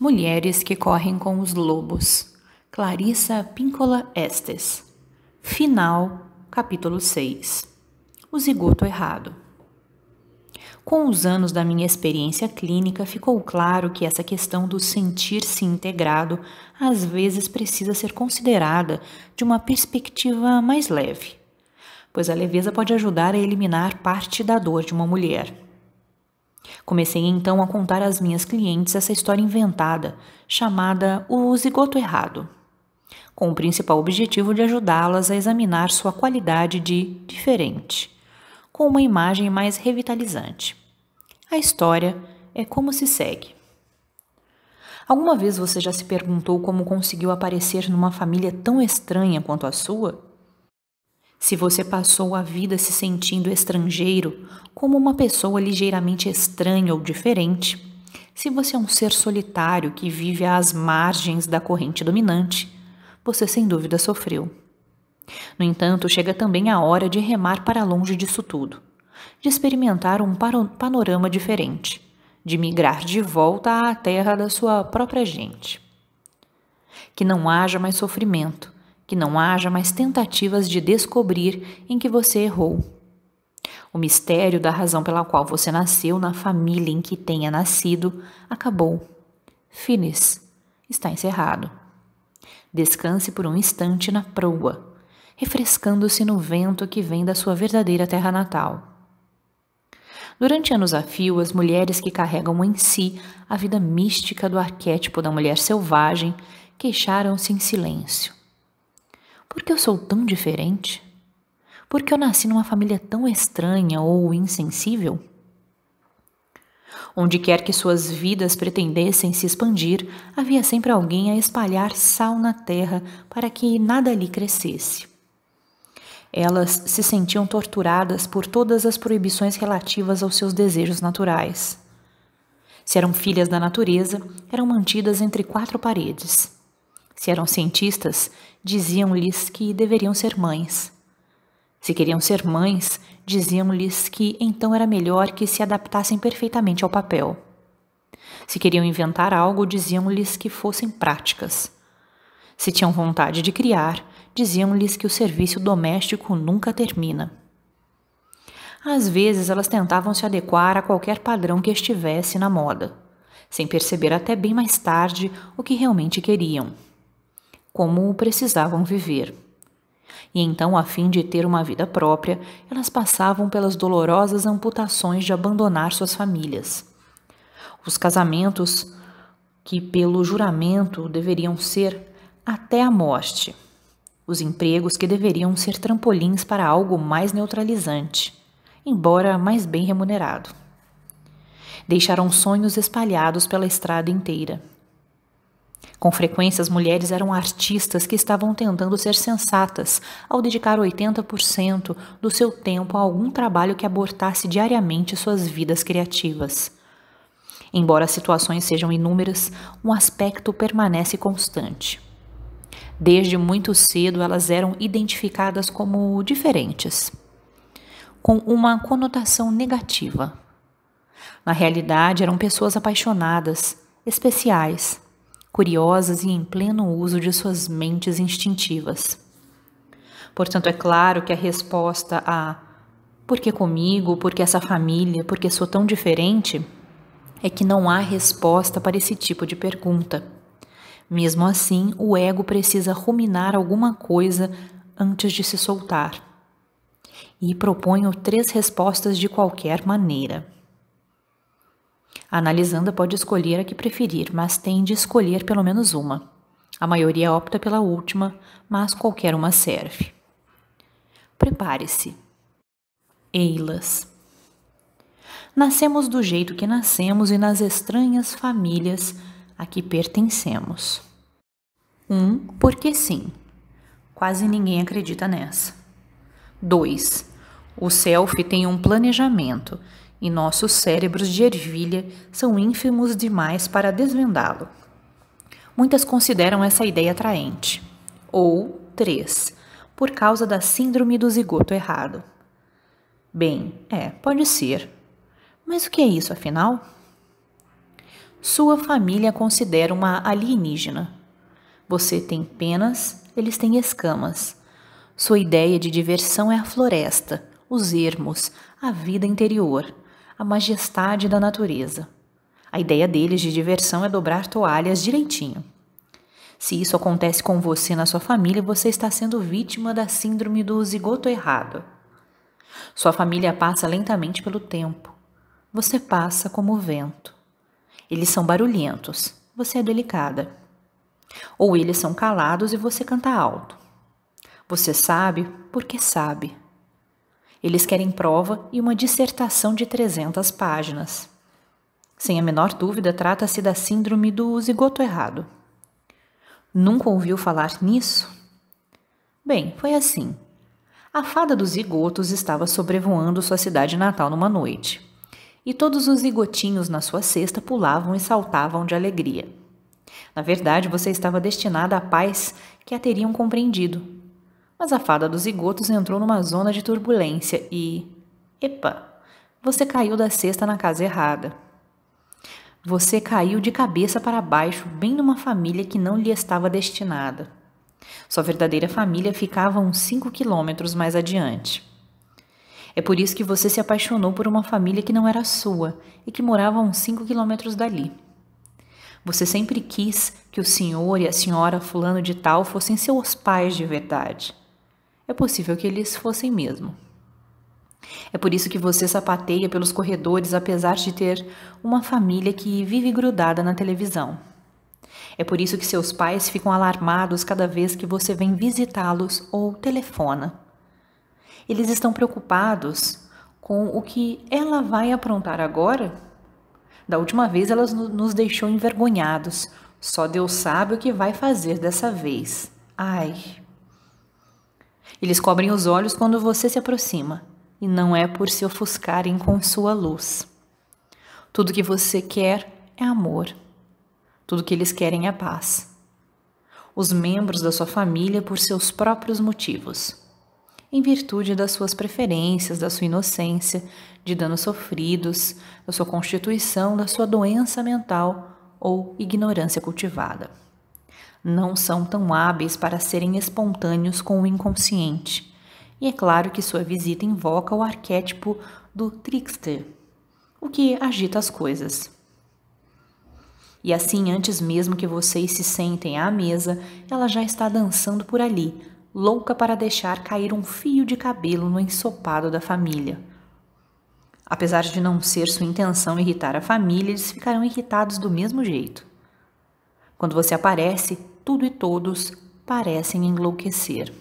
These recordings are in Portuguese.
Mulheres que correm com os lobos. Clarissa Píncola Estes. Final, capítulo 6. O zigoto errado. Com os anos da minha experiência clínica, ficou claro que essa questão do sentir-se integrado às vezes precisa ser considerada de uma perspectiva mais leve, pois a leveza pode ajudar a eliminar parte da dor de uma mulher. Comecei então a contar às minhas clientes essa história inventada, chamada O Zigoto Errado, com o principal objetivo de ajudá-las a examinar sua qualidade de diferente, com uma imagem mais revitalizante. A história é como se segue. Alguma vez você já se perguntou como conseguiu aparecer numa família tão estranha quanto a sua? Se você passou a vida se sentindo estrangeiro, como uma pessoa ligeiramente estranha ou diferente, se você é um ser solitário que vive às margens da corrente dominante, você sem dúvida sofreu. No entanto, chega também a hora de remar para longe disso tudo, de experimentar um panorama diferente, de migrar de volta à terra da sua própria gente. Que não haja mais sofrimento, que não haja mais tentativas de descobrir em que você errou. O mistério da razão pela qual você nasceu na família em que tenha nascido acabou. Finis. Está encerrado. Descanse por um instante na proa, refrescando-se no vento que vem da sua verdadeira terra natal. Durante anos a fio, as mulheres que carregam em si a vida mística do arquétipo da mulher selvagem queixaram-se em silêncio. Porque eu sou tão diferente? Porque eu nasci numa família tão estranha ou insensível? Onde quer que suas vidas pretendessem se expandir, havia sempre alguém a espalhar sal na terra para que nada ali crescesse. Elas se sentiam torturadas por todas as proibições relativas aos seus desejos naturais. Se eram filhas da natureza, eram mantidas entre quatro paredes. Se eram cientistas, diziam-lhes que deveriam ser mães. Se queriam ser mães, diziam-lhes que então era melhor que se adaptassem perfeitamente ao papel. Se queriam inventar algo, diziam-lhes que fossem práticas. Se tinham vontade de criar, diziam-lhes que o serviço doméstico nunca termina. Às vezes, elas tentavam se adequar a qualquer padrão que estivesse na moda, sem perceber até bem mais tarde o que realmente queriam como precisavam viver. E então, a fim de ter uma vida própria, elas passavam pelas dolorosas amputações de abandonar suas famílias. Os casamentos, que pelo juramento deveriam ser até a morte. Os empregos que deveriam ser trampolins para algo mais neutralizante, embora mais bem remunerado. Deixaram sonhos espalhados pela estrada inteira com frequência, as mulheres eram artistas que estavam tentando ser sensatas ao dedicar 80% do seu tempo a algum trabalho que abortasse diariamente suas vidas criativas. Embora as situações sejam inúmeras, um aspecto permanece constante. Desde muito cedo, elas eram identificadas como diferentes, com uma conotação negativa. Na realidade, eram pessoas apaixonadas, especiais, curiosas e em pleno uso de suas mentes instintivas. Portanto, é claro que a resposta a por que comigo, por que essa família, por que sou tão diferente, é que não há resposta para esse tipo de pergunta. Mesmo assim, o ego precisa ruminar alguma coisa antes de se soltar. E proponho três respostas de qualquer maneira. Analisando analisanda pode escolher a que preferir, mas tem de escolher pelo menos uma. A maioria opta pela última, mas qualquer uma serve. Prepare-se. Eilas. Nascemos do jeito que nascemos e nas estranhas famílias a que pertencemos. Um, porque sim. Quase ninguém acredita nessa. 2. O self tem um planejamento e nossos cérebros de ervilha são ínfimos demais para desvendá-lo. Muitas consideram essa ideia atraente. Ou 3. Por causa da síndrome do zigoto errado. Bem, é, pode ser. Mas o que é isso afinal? Sua família considera uma alienígena. Você tem penas, eles têm escamas. Sua ideia de diversão é a floresta, os ermos, a vida interior, a majestade da natureza. A ideia deles de diversão é dobrar toalhas direitinho. Se isso acontece com você na sua família, você está sendo vítima da síndrome do zigoto errado. Sua família passa lentamente pelo tempo. Você passa como o vento. Eles são barulhentos, você é delicada. Ou eles são calados e você canta alto. Você sabe porque sabe. Eles querem prova e uma dissertação de 300 páginas. Sem a menor dúvida, trata-se da síndrome do zigoto errado. Nunca ouviu falar nisso? Bem, foi assim. A fada dos zigotos estava sobrevoando sua cidade natal numa noite. E todos os zigotinhos na sua cesta pulavam e saltavam de alegria. Na verdade, você estava destinada à paz que a teriam compreendido, mas a fada dos zigotos entrou numa zona de turbulência e. Epa! Você caiu da cesta na casa errada. Você caiu de cabeça para baixo, bem numa família que não lhe estava destinada. Sua verdadeira família ficava uns 5 quilômetros mais adiante. É por isso que você se apaixonou por uma família que não era sua e que morava a uns 5 quilômetros dali. Você sempre quis que o senhor e a senhora fulano de tal fossem seus pais de verdade é possível que eles fossem mesmo. É por isso que você sapateia pelos corredores apesar de ter uma família que vive grudada na televisão. É por isso que seus pais ficam alarmados cada vez que você vem visitá-los ou telefona. Eles estão preocupados com o que ela vai aprontar agora? Da última vez ela nos deixou envergonhados. Só Deus sabe o que vai fazer dessa vez. Ai, eles cobrem os olhos quando você se aproxima, e não é por se ofuscarem com sua luz. Tudo que você quer é amor. Tudo que eles querem é paz. Os membros da sua família por seus próprios motivos, em virtude das suas preferências, da sua inocência, de danos sofridos, da sua constituição, da sua doença mental ou ignorância cultivada não são tão hábeis para serem espontâneos com o inconsciente. E é claro que sua visita invoca o arquétipo do trickster, o que agita as coisas. E assim, antes mesmo que vocês se sentem à mesa, ela já está dançando por ali, louca para deixar cair um fio de cabelo no ensopado da família. Apesar de não ser sua intenção irritar a família, eles ficarão irritados do mesmo jeito. Quando você aparece, tudo e todos parecem enlouquecer.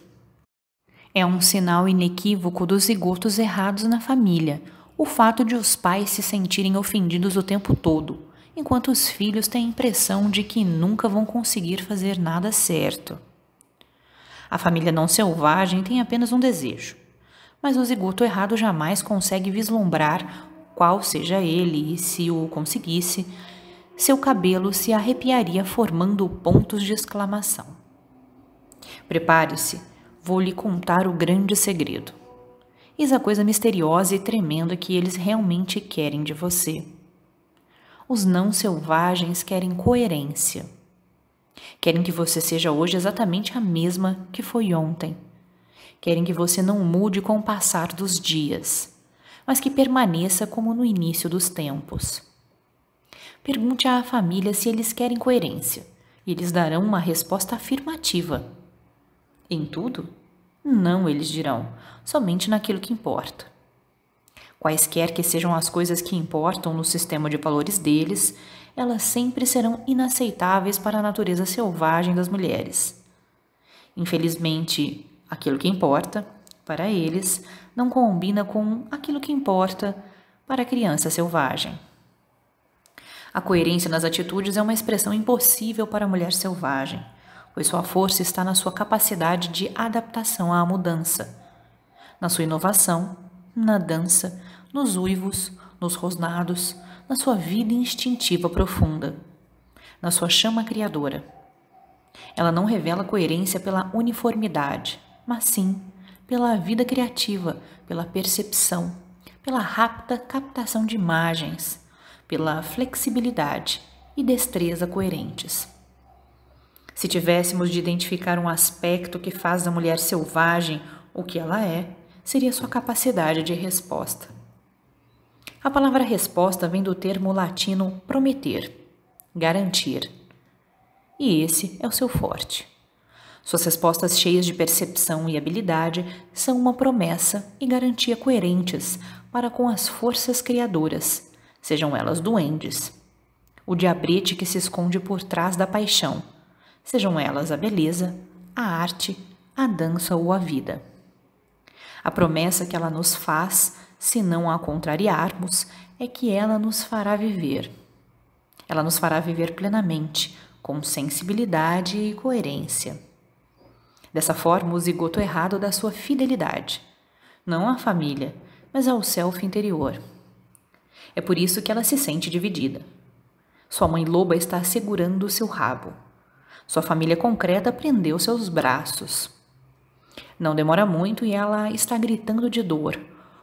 É um sinal inequívoco dos zigotos errados na família, o fato de os pais se sentirem ofendidos o tempo todo, enquanto os filhos têm a impressão de que nunca vão conseguir fazer nada certo. A família não selvagem tem apenas um desejo, mas o zigoto errado jamais consegue vislumbrar qual seja ele e, se o conseguisse, seu cabelo se arrepiaria formando pontos de exclamação. Prepare-se, vou lhe contar o grande segredo. Eis a coisa misteriosa e tremenda que eles realmente querem de você. Os não selvagens querem coerência. Querem que você seja hoje exatamente a mesma que foi ontem. Querem que você não mude com o passar dos dias, mas que permaneça como no início dos tempos. Pergunte à família se eles querem coerência. E eles darão uma resposta afirmativa. Em tudo? Não, eles dirão, somente naquilo que importa. Quaisquer que sejam as coisas que importam no sistema de valores deles, elas sempre serão inaceitáveis para a natureza selvagem das mulheres. Infelizmente, aquilo que importa, para eles, não combina com aquilo que importa para a criança selvagem. A coerência nas atitudes é uma expressão impossível para a mulher selvagem, pois sua força está na sua capacidade de adaptação à mudança, na sua inovação, na dança, nos uivos, nos rosnados, na sua vida instintiva profunda, na sua chama criadora. Ela não revela coerência pela uniformidade, mas sim pela vida criativa, pela percepção, pela rápida captação de imagens pela flexibilidade e destreza coerentes. Se tivéssemos de identificar um aspecto que faz da mulher selvagem o que ela é, seria sua capacidade de resposta. A palavra resposta vem do termo latino prometer, garantir. E esse é o seu forte. Suas respostas cheias de percepção e habilidade são uma promessa e garantia coerentes para com as forças criadoras sejam elas duendes. O diabrete que se esconde por trás da paixão, sejam elas a beleza, a arte, a dança ou a vida. A promessa que ela nos faz, se não a contrariarmos, é que ela nos fará viver. Ela nos fará viver plenamente, com sensibilidade e coerência. Dessa forma, o zigoto errado da sua fidelidade, não à família, mas ao self interior. É por isso que ela se sente dividida. Sua mãe loba está segurando o seu rabo. Sua família concreta prendeu seus braços. Não demora muito e ela está gritando de dor,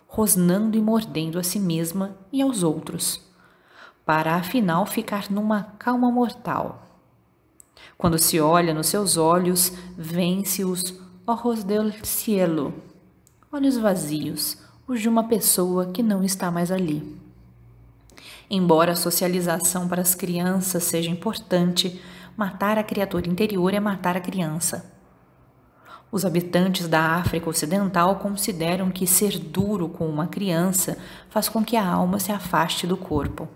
rosnando e mordendo a si mesma e aos outros, para afinal ficar numa calma mortal. Quando se olha nos seus olhos, vence-os ojos del cielo, olhos vazios, os de uma pessoa que não está mais ali. Embora a socialização para as crianças seja importante, matar a criatura interior é matar a criança. Os habitantes da África Ocidental consideram que ser duro com uma criança faz com que a alma se afaste do corpo.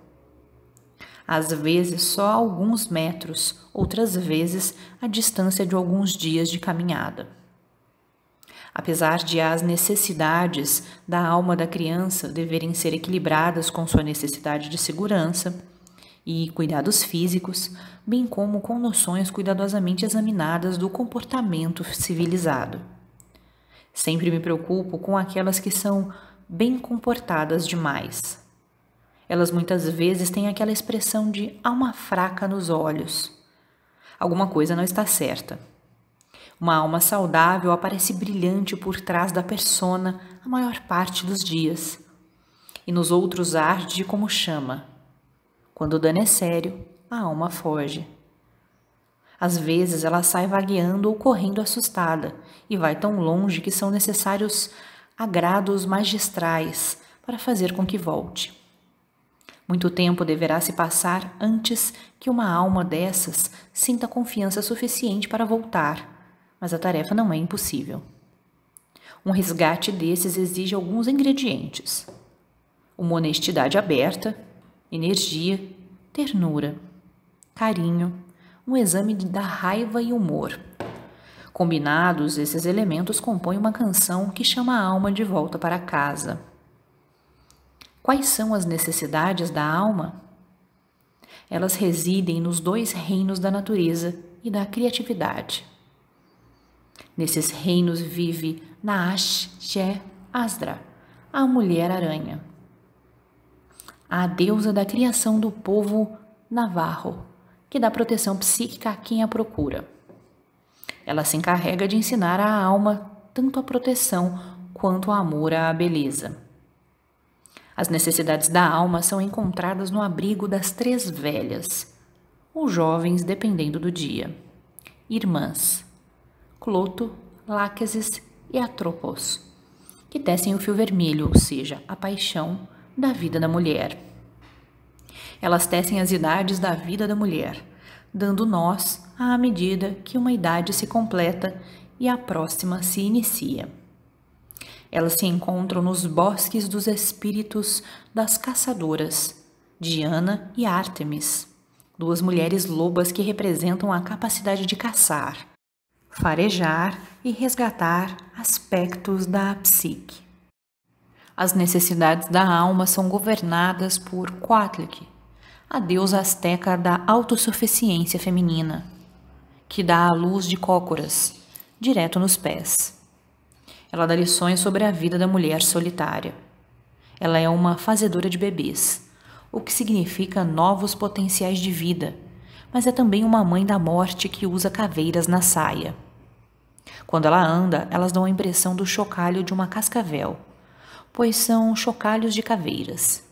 Às vezes só alguns metros, outras vezes a distância de alguns dias de caminhada apesar de as necessidades da alma da criança deverem ser equilibradas com sua necessidade de segurança e cuidados físicos, bem como com noções cuidadosamente examinadas do comportamento civilizado. Sempre me preocupo com aquelas que são bem comportadas demais. Elas muitas vezes têm aquela expressão de alma fraca nos olhos. Alguma coisa não está certa. Uma alma saudável aparece brilhante por trás da persona a maior parte dos dias, e nos outros arde como chama. Quando o dano é sério, a alma foge. Às vezes ela sai vagueando ou correndo assustada e vai tão longe que são necessários agrados magistrais para fazer com que volte. Muito tempo deverá se passar antes que uma alma dessas sinta confiança suficiente para voltar mas a tarefa não é impossível. Um resgate desses exige alguns ingredientes: uma honestidade aberta, energia, ternura, carinho, um exame da raiva e humor. Combinados, esses elementos compõem uma canção que chama a alma de volta para casa. Quais são as necessidades da alma? Elas residem nos dois reinos da natureza e da criatividade. Nesses reinos vive Naash She Asdra, a mulher aranha, a deusa da criação do povo navarro, que dá proteção psíquica a quem a procura. Ela se encarrega de ensinar à alma tanto a proteção quanto o amor à beleza. As necessidades da alma são encontradas no abrigo das três velhas, ou jovens, dependendo do dia, irmãs, cloto, Láquesis e atropos, que tecem o fio vermelho, ou seja, a paixão da vida da mulher. Elas tecem as idades da vida da mulher, dando nós à medida que uma idade se completa e a próxima se inicia. Elas se encontram nos bosques dos espíritos das caçadoras, Diana e Ártemis, duas mulheres lobas que representam a capacidade de caçar, farejar e resgatar aspectos da psique. As necessidades da alma são governadas por Coatlic, a deusa asteca da autossuficiência feminina, que dá a luz de cócoras, direto nos pés. Ela dá lições sobre a vida da mulher solitária. Ela é uma fazedora de bebês, o que significa novos potenciais de vida mas é também uma mãe da morte que usa caveiras na saia. Quando ela anda, elas dão a impressão do chocalho de uma cascavel, pois são chocalhos de caveiras.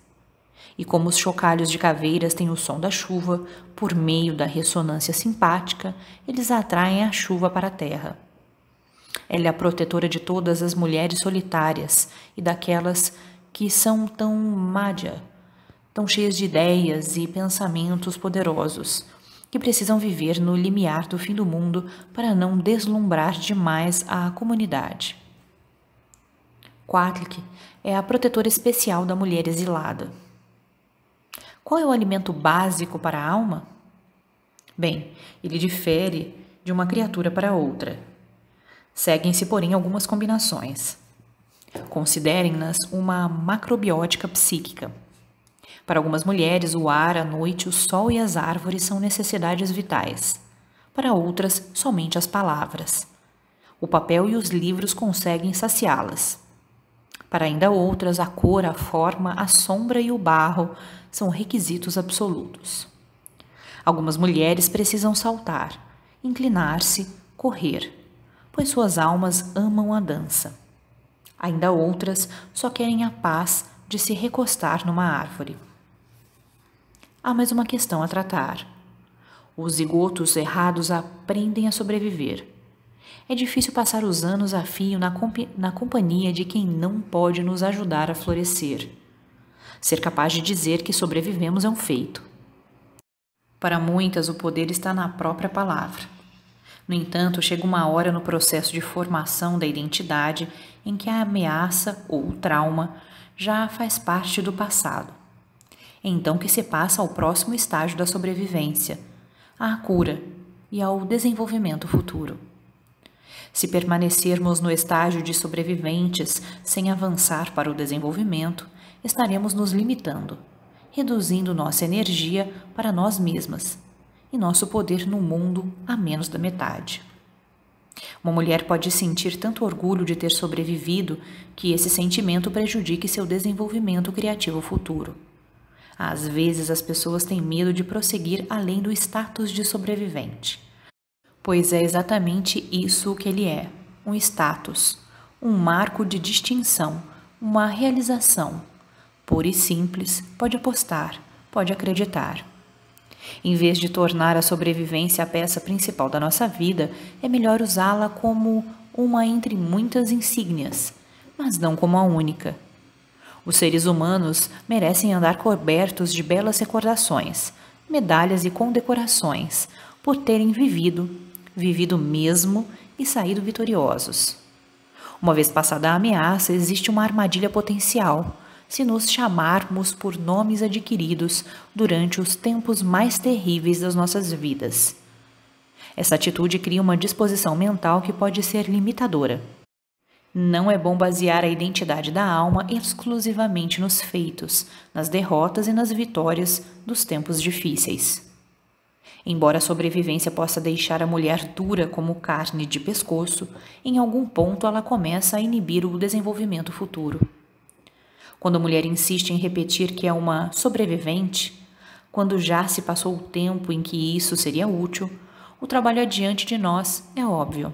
E como os chocalhos de caveiras têm o som da chuva, por meio da ressonância simpática, eles atraem a chuva para a terra. Ela é a protetora de todas as mulheres solitárias e daquelas que são tão mádia, tão cheias de ideias e pensamentos poderosos, que precisam viver no limiar do fim do mundo para não deslumbrar demais a comunidade. Quatlic é a protetora especial da mulher exilada. Qual é o alimento básico para a alma? Bem, ele difere de uma criatura para outra. Seguem-se, porém, algumas combinações. Considerem-nas uma macrobiótica psíquica para algumas mulheres, o ar, a noite, o sol e as árvores são necessidades vitais. Para outras, somente as palavras. O papel e os livros conseguem saciá-las. Para ainda outras, a cor, a forma, a sombra e o barro são requisitos absolutos. Algumas mulheres precisam saltar, inclinar-se, correr, pois suas almas amam a dança. Ainda outras só querem a paz de se recostar numa árvore há mais uma questão a tratar. Os zigotos errados aprendem a sobreviver. É difícil passar os anos a fio na, comp na companhia de quem não pode nos ajudar a florescer. Ser capaz de dizer que sobrevivemos é um feito. Para muitas, o poder está na própria palavra. No entanto, chega uma hora no processo de formação da identidade em que a ameaça ou o trauma já faz parte do passado então que se passa ao próximo estágio da sobrevivência, à cura e ao desenvolvimento futuro. Se permanecermos no estágio de sobreviventes sem avançar para o desenvolvimento, estaremos nos limitando, reduzindo nossa energia para nós mesmas e nosso poder no mundo a menos da metade. Uma mulher pode sentir tanto orgulho de ter sobrevivido que esse sentimento prejudique seu desenvolvimento criativo futuro. Às vezes as pessoas têm medo de prosseguir além do status de sobrevivente. Pois é exatamente isso o que ele é: um status, um marco de distinção, uma realização. Pura e simples, pode apostar, pode acreditar. Em vez de tornar a sobrevivência a peça principal da nossa vida, é melhor usá-la como uma entre muitas insígnias, mas não como a única. Os seres humanos merecem andar cobertos de belas recordações, medalhas e condecorações por terem vivido, vivido mesmo e saído vitoriosos. Uma vez passada a ameaça, existe uma armadilha potencial se nos chamarmos por nomes adquiridos durante os tempos mais terríveis das nossas vidas. Essa atitude cria uma disposição mental que pode ser limitadora, não é bom basear a identidade da alma exclusivamente nos feitos, nas derrotas e nas vitórias dos tempos difíceis. Embora a sobrevivência possa deixar a mulher dura como carne de pescoço, em algum ponto ela começa a inibir o desenvolvimento futuro. Quando a mulher insiste em repetir que é uma sobrevivente, quando já se passou o tempo em que isso seria útil, o trabalho adiante de nós é óbvio.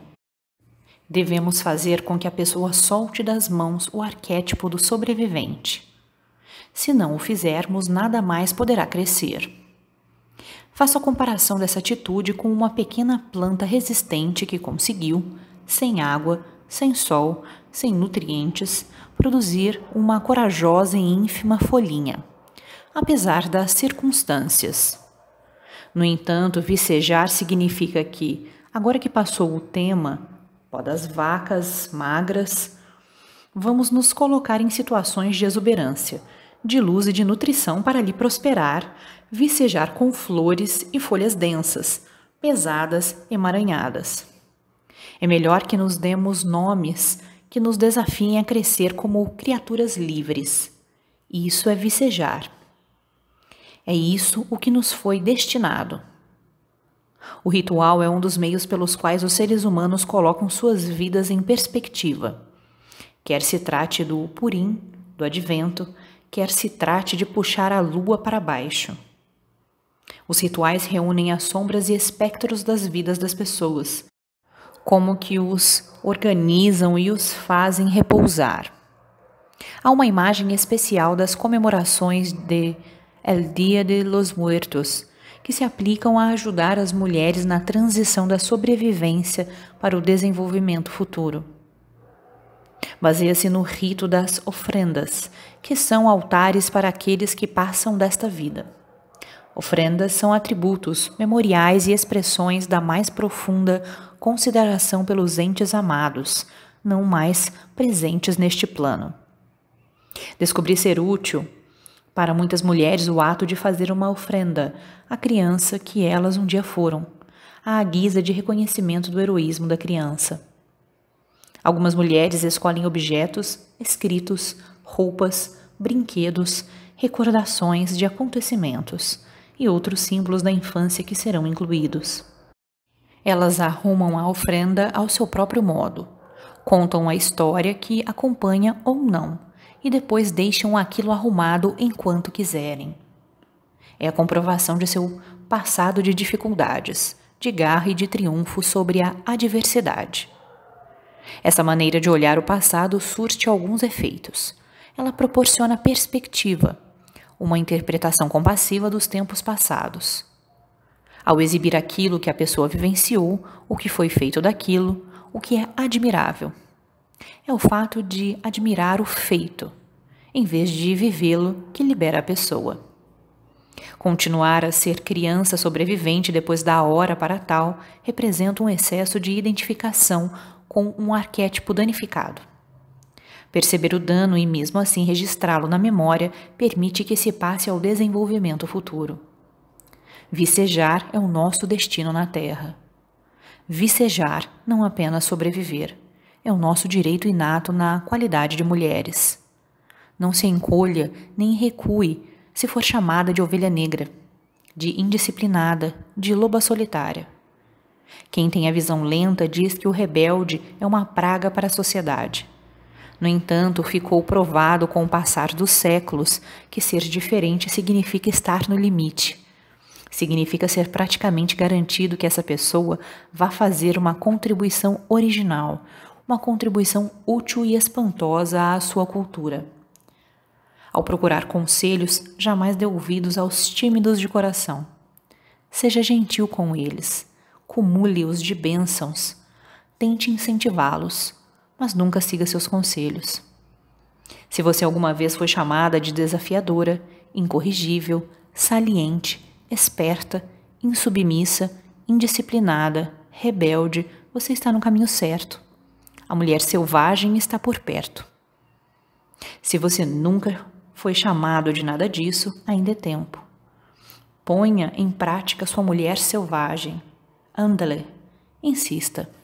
Devemos fazer com que a pessoa solte das mãos o arquétipo do sobrevivente. Se não o fizermos, nada mais poderá crescer. Faça a comparação dessa atitude com uma pequena planta resistente que conseguiu, sem água, sem sol, sem nutrientes, produzir uma corajosa e ínfima folhinha, apesar das circunstâncias. No entanto, vicejar significa que, agora que passou o tema, pó das vacas magras, vamos nos colocar em situações de exuberância, de luz e de nutrição para lhe prosperar, vicejar com flores e folhas densas, pesadas, emaranhadas. É melhor que nos demos nomes que nos desafiem a crescer como criaturas livres. Isso é vicejar. É isso o que nos foi destinado. O ritual é um dos meios pelos quais os seres humanos colocam suas vidas em perspectiva. Quer se trate do Purim, do Advento, quer se trate de puxar a lua para baixo. Os rituais reúnem as sombras e espectros das vidas das pessoas, como que os organizam e os fazem repousar. Há uma imagem especial das comemorações de El Dia de los Muertos, que se aplicam a ajudar as mulheres na transição da sobrevivência para o desenvolvimento futuro. Baseia-se no rito das ofrendas, que são altares para aqueles que passam desta vida. Ofrendas são atributos, memoriais e expressões da mais profunda consideração pelos entes amados, não mais presentes neste plano. Descobrir ser útil para muitas mulheres, o ato de fazer uma ofrenda à criança que elas um dia foram, à guisa de reconhecimento do heroísmo da criança. Algumas mulheres escolhem objetos, escritos, roupas, brinquedos, recordações de acontecimentos e outros símbolos da infância que serão incluídos. Elas arrumam a ofrenda ao seu próprio modo, contam a história que acompanha ou não e depois deixam aquilo arrumado enquanto quiserem. É a comprovação de seu passado de dificuldades, de garra e de triunfo sobre a adversidade. Essa maneira de olhar o passado surte alguns efeitos. Ela proporciona perspectiva, uma interpretação compassiva dos tempos passados. Ao exibir aquilo que a pessoa vivenciou, o que foi feito daquilo, o que é admirável, é o fato de admirar o feito, em vez de vivê-lo, que libera a pessoa. Continuar a ser criança sobrevivente depois da hora para tal representa um excesso de identificação com um arquétipo danificado. Perceber o dano e mesmo assim registrá-lo na memória permite que se passe ao desenvolvimento futuro. Vicejar é o nosso destino na Terra. Vicejar não apenas sobreviver é o nosso direito inato na qualidade de mulheres. Não se encolha nem recue se for chamada de ovelha negra, de indisciplinada, de loba solitária. Quem tem a visão lenta diz que o rebelde é uma praga para a sociedade. No entanto, ficou provado com o passar dos séculos que ser diferente significa estar no limite. Significa ser praticamente garantido que essa pessoa vá fazer uma contribuição original, uma contribuição útil e espantosa à sua cultura. Ao procurar conselhos, jamais dê ouvidos aos tímidos de coração. Seja gentil com eles, cumule-os de bênçãos, tente incentivá-los, mas nunca siga seus conselhos. Se você alguma vez foi chamada de desafiadora, incorrigível, saliente, esperta, insubmissa, indisciplinada, rebelde, você está no caminho certo. A mulher selvagem está por perto. Se você nunca foi chamado de nada disso, ainda é tempo. Ponha em prática sua mulher selvagem. Andale, insista.